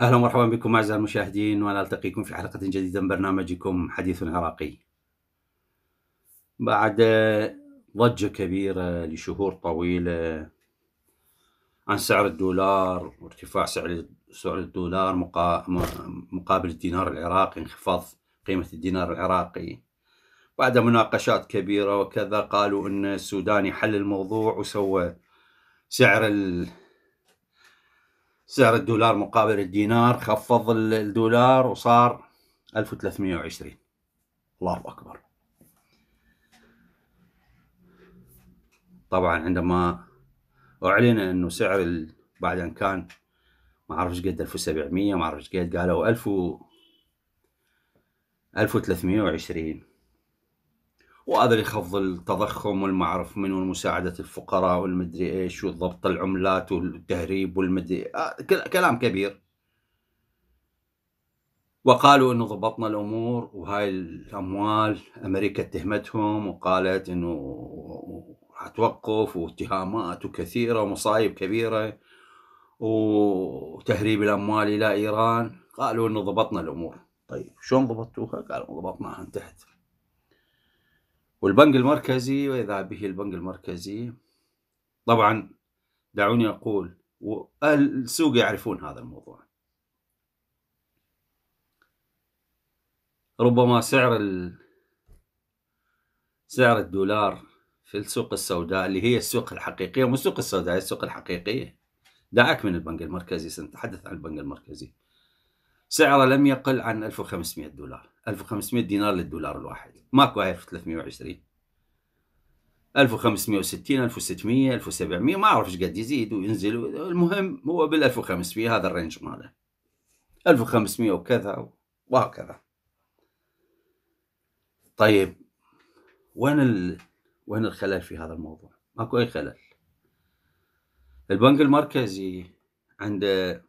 اهلا ومرحبا بكم اعزائي المشاهدين وانا التقيكم في حلقه جديده من برنامجكم حديث عراقي. بعد ضجه كبيره لشهور طويله عن سعر الدولار وارتفاع سعر سعر الدولار مقابل الدينار العراقي انخفاض قيمه الدينار العراقي بعد مناقشات كبيره وكذا قالوا ان السوداني حل الموضوع وسوى سعر سعر الدولار مقابل الدينار خفض الدولار وصار 1320 الله أكبر طبعا عندما أعلن أنه سعر بعد أن كان ما أعرف إيش قد 1700 ما أعرف إيش قد قالوا 1000 1320 وهذا اللي يخفض التضخم والمعرف من والمساعدة الفقراء والمدري ايش وضبط العملات والتهريب والمدري آه، كلام كبير وقالوا انه ضبطنا الامور وهاي الاموال امريكا اتهمتهم وقالت انه حتوقف واتهامات وكثيره ومصايب كبيره وتهريب الاموال الى ايران قالوا انه ضبطنا الامور طيب شلون ضبطتوها؟ قالوا ضبطناها انتهت والبنك المركزي وإذا به البنك المركزي طبعا دعوني أقول وأهل السوق يعرفون هذا الموضوع ربما سعر ال... سعر الدولار في السوق السوداء اللي هي السوق الحقيقية مو السوق السوداء السوق الحقيقية دعك من البنك المركزي سنتحدث عن البنك المركزي سعره لم يقل عن 1500 دولار 1500 دينار للدولار الواحد ماكو هاي في 320 1560 1600 1700 ما اعرف ايش قد يزيد وينزل المهم هو بال 1500 هذا الرينج ماله 1500 وكذا وهكذا طيب وين ال... وين الخلل في هذا الموضوع؟ ماكو اي خلل البنك المركزي عنده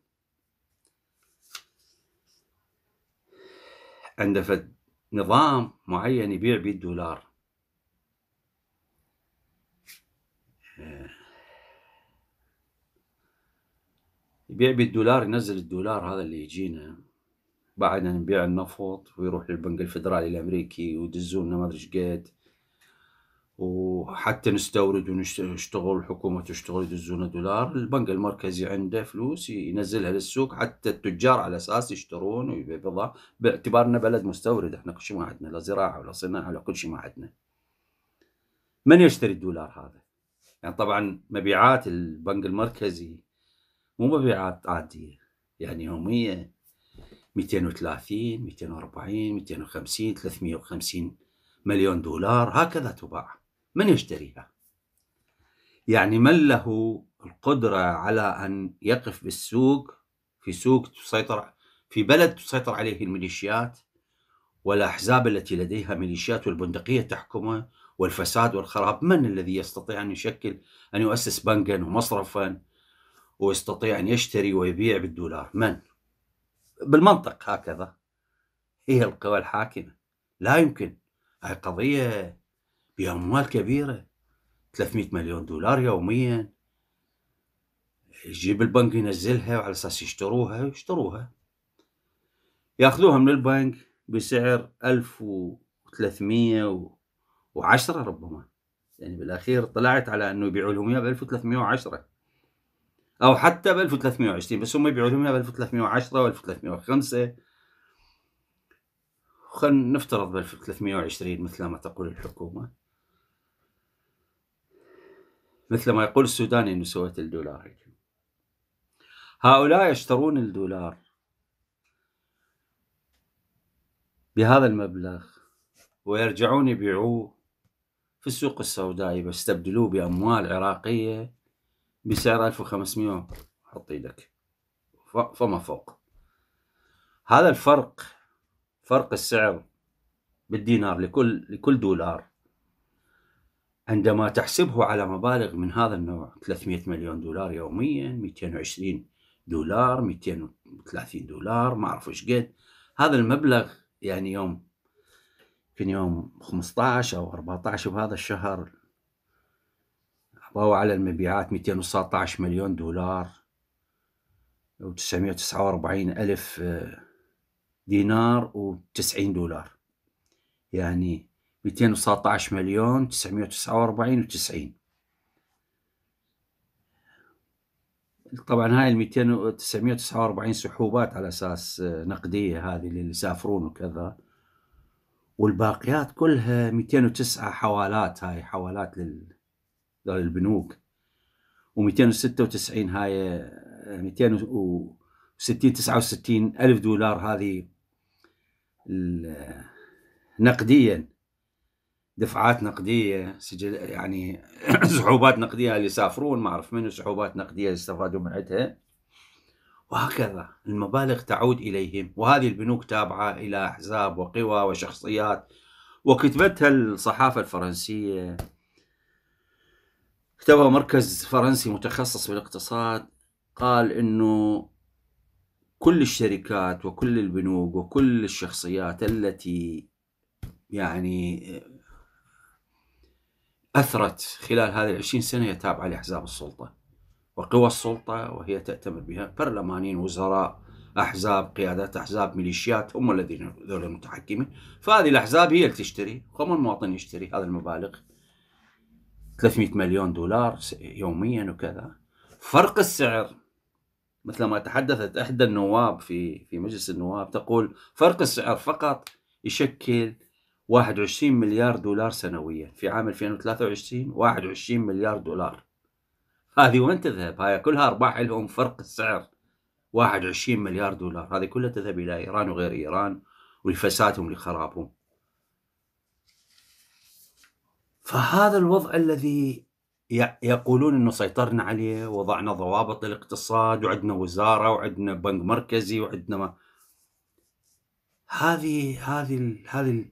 عنده فد نظام معين يبيع بيه الدولار آه. يبيع بالدولار ينزل الدولار هذا اللي يجينا بعدنا نبيع النفط ويروح للبنك الفدرالي الامريكي ويدزونا ما ادري شقد وحتى نستورد ونشتغل الحكومة تشتغل يدزونا دولار البنك المركزي عنده فلوس ينزلها للسوق حتى التجار على أساس يشترون ويبيع بضاعة باعتبارنا بلد مستورد احنا كل شيء ما عندنا لا زراعة ولا صناعة ولا كل شيء ما عندنا من يشتري الدولار هذا؟ يعني طبعا مبيعات البنك المركزي مو مبيعات عادية يعني يومية 230 240 250 350 مليون دولار هكذا تباع من يشتريها يعني من له القدرة على أن يقف بالسوق في سوق تسيطر في بلد تسيطر عليه الميليشيات والأحزاب التي لديها ميليشيات والبندقية تحكمه والفساد والخراب من الذي يستطيع أن يشكل أن يؤسس بنكا ومصرفا ويستطيع أن يشتري ويبيع بالدولار من؟ بالمنطق هكذا هي القوى الحاكمة لا يمكن هاي قضية بأموال كبيرة 300 مليون دولار يوميا يجيب البنك ينزلها وعلى اساس يشتروها يشتروها ياخذوها من البنك بسعر 1310 ربما يعني بالاخير طلعت على انه يبيعوا لهم اياها ب 1310 او حتى ب 1320 بس هم يبيعوا لهم اياها ب 1310 و 1305 خلينا نفترض ب 1320 مثل ما تقول الحكومه مثل ما يقول السوداني أنه سويت الدولار هؤلاء يشترون الدولار بهذا المبلغ ويرجعون يبيعوه في السوق السوداء يستبدلوه بأموال عراقية بسعر 1500 حط ايدك فما فوق هذا الفرق فرق السعر بالدينار لكل لكل دولار عندما تحسبه على مبالغ من هذا النوع 300 مليون دولار يوميا 220 دولار 230 دولار ما اعرف ايش قد هذا المبلغ يعني يوم في يوم 15 او 14 بهذا الشهر عطاوا على المبيعات 219 مليون دولار و949 ألف آه، دينار و90 دولار يعني 219 مليون 949 و90 طبعا هاي ال 249 سحوبات على اساس آه، نقديه هذه اللي يسافرون وكذا والباقيات كلها 209 حوالات هاي حوالات للبنوك و296 هاي 260 آه، 69 الف دولار هذه آه، نقديا دفعات نقديه سجل يعني سحوبات نقديه اللي يسافرون ما اعرف منو سحوبات نقديه يستفادوا من عندها وهكذا المبالغ تعود اليهم وهذه البنوك تابعه الى احزاب وقوى وشخصيات وكتبتها الصحافه الفرنسيه كتبها مركز فرنسي متخصص في الاقتصاد قال انه كل الشركات وكل البنوك وكل الشخصيات التي يعني أثرت خلال هذه العشرين سنة هي تابعة لأحزاب السلطة وقوى السلطة وهي تأتمر بها برلمانيين وزراء أحزاب قيادات أحزاب ميليشيات هم الذين ذول المتحكمين فهذه الأحزاب هي اللي تشتري وما المواطن يشتري هذه المبالغ 300 مليون دولار يوميا وكذا فرق السعر مثل ما تحدثت إحدى النواب في في مجلس النواب تقول فرق السعر فقط يشكل 21 مليار دولار سنويا في عام 2023 21 مليار دولار هذه وين تذهب؟ هاي كلها ارباح لهم فرق السعر 21 مليار دولار هذه كلها تذهب الى ايران وغير ايران ولفسادهم لخرابهم فهذا الوضع الذي يقولون انه سيطرنا عليه وضعنا ضوابط للاقتصاد وعندنا وزاره وعندنا بنك مركزي وعندنا ما هذه هذه هذه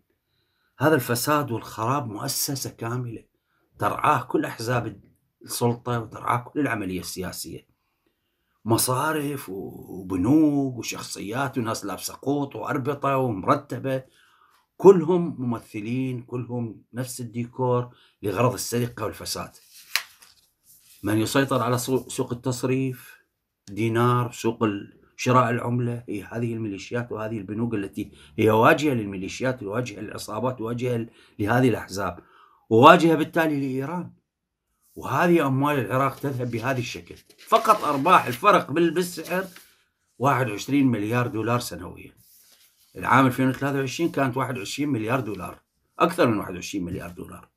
هذا الفساد والخراب مؤسسة كاملة ترعاه كل أحزاب السلطة وترعاه كل العملية السياسية مصارف وبنوك وشخصيات وناس لابسة قوط وأربطة ومرتبة كلهم ممثلين كلهم نفس الديكور لغرض السرقة والفساد من يسيطر على سوق التصريف دينار سوق شراء العملة هي هذه الميليشيات وهذه البنوك التي هي واجهة للميليشيات وواجهة للعصابات وواجهة لهذه الأحزاب وواجهة بالتالي لإيران وهذه أموال العراق تذهب بهذا الشكل فقط أرباح الفرق بالسعر 21 مليار دولار سنويا العام 2023 كانت 21 مليار دولار أكثر من 21 مليار دولار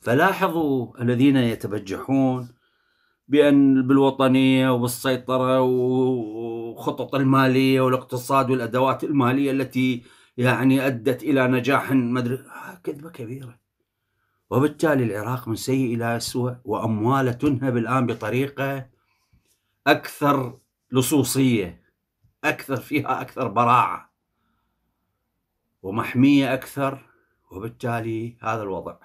فلاحظوا الذين يتبجحون بأن بالوطنية وبالسيطرة وخطط المالية والاقتصاد والأدوات المالية التي يعني أدت إلى نجاح ادري آه، كذبة كبيرة وبالتالي العراق من سيء إلى اسوء وأمواله تنهب الآن بطريقة أكثر لصوصية أكثر فيها أكثر براعة ومحمية أكثر وبالتالي هذا الوضع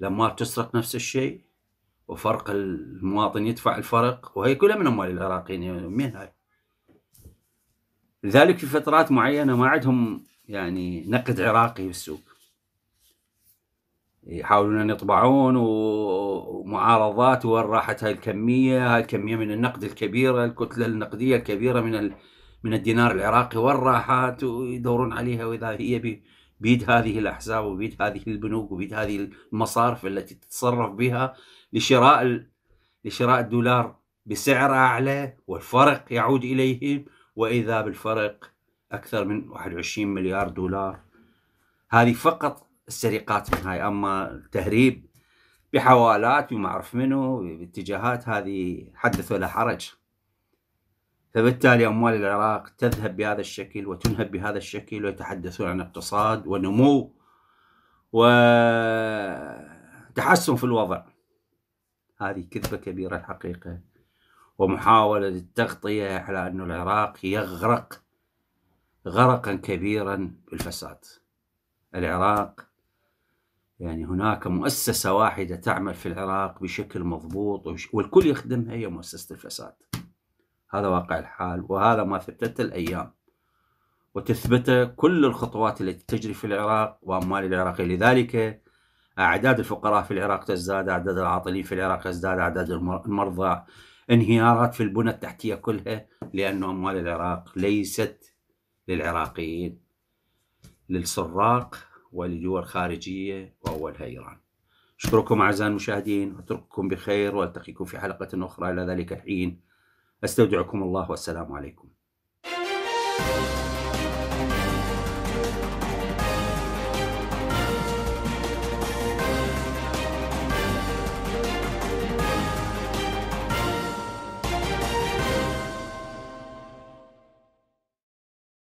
لما تسرق نفس الشيء وفرق المواطن يدفع الفرق وهي كلها من اموال العراقيين يعني مين هاي لذلك في فترات معينه ما عندهم يعني نقد عراقي بالسوق يحاولون ان يطبعون ومعارضات وين راحت هاي الكميه هاي الكميه من النقد الكبيره الكتله النقديه الكبيره من من الدينار العراقي وين راحت ويدورون عليها واذا هي بيد هذه الاحزاب وبيد هذه البنوك وبيد هذه المصارف التي تتصرف بها لشراء لشراء الدولار بسعر اعلى والفرق يعود اليهم واذا بالفرق اكثر من 21 مليار دولار هذه فقط السرقات من هاي اما التهريب بحوالات وما اعرف منو باتجاهات هذه حدث ولا حرج فبالتالي أموال العراق تذهب بهذا الشكل وتنهب بهذا الشكل ويتحدثون عن اقتصاد ونمو وتحسن في الوضع هذه كذبة كبيرة الحقيقة ومحاولة التغطية على أن العراق يغرق غرقا كبيرا بالفساد العراق يعني هناك مؤسسة واحدة تعمل في العراق بشكل مضبوط والكل يخدمها هي مؤسسة الفساد هذا واقع الحال وهذا ما ثبتته الأيام وتثبت كل الخطوات التي تجري في العراق وأموال العراق لذلك أعداد الفقراء في العراق تزداد أعداد العاطلين في العراق تزداد أعداد المرضى انهيارات في البنى التحتية كلها لأن أموال العراق ليست للعراقيين للسراق ولدول خارجية وأولها إيران أشكركم أعزائي المشاهدين أترككم بخير وألتقيكم في حلقة أخرى إلى ذلك الحين استودعكم الله والسلام عليكم.